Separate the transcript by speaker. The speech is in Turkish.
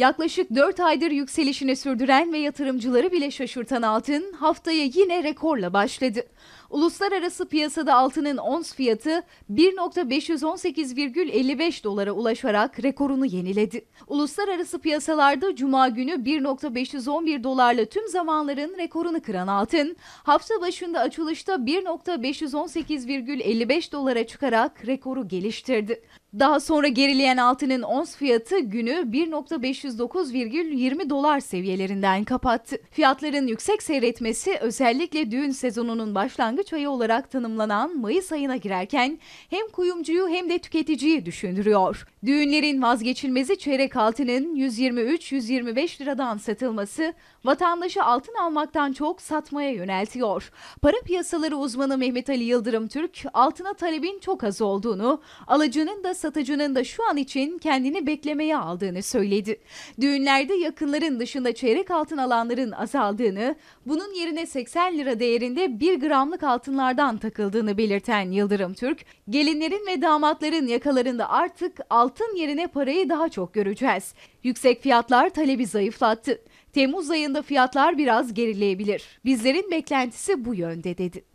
Speaker 1: Yaklaşık 4 aydır yükselişini sürdüren ve yatırımcıları bile şaşırtan altın haftaya yine rekorla başladı. Uluslararası piyasada altının ons fiyatı 1.518,55 dolara ulaşarak rekorunu yeniledi. Uluslararası piyasalarda cuma günü 1.511 dolarla tüm zamanların rekorunu kıran altın, hafta başında açılışta 1.518,55 dolara çıkarak rekoru geliştirdi. Daha sonra gerileyen altının ons fiyatı günü 1.509,20 dolar seviyelerinden kapattı. Fiyatların yüksek seyretmesi özellikle düğün sezonunun başlangıç ayı olarak tanımlanan Mayıs ayına girerken hem kuyumcuyu hem de tüketiciyi düşündürüyor. Düğünlerin vazgeçilmezi çeyrek altının 123-125 liradan satılması vatandaşı altın almaktan çok satmaya yöneltiyor. Para piyasaları uzmanı Mehmet Ali Yıldırım Türk altına talebin çok az olduğunu, alıcının da satıcının da şu an için kendini beklemeye aldığını söyledi. Düğünlerde yakınların dışında çeyrek altın alanların azaldığını, bunun yerine 80 lira değerinde 1 gramlık altınlardan takıldığını belirten Yıldırım Türk, gelinlerin ve damatların yakalarında artık altın yerine parayı daha çok göreceğiz. Yüksek fiyatlar talebi zayıflattı. Temmuz ayında fiyatlar biraz gerileyebilir. Bizlerin beklentisi bu yönde dedi.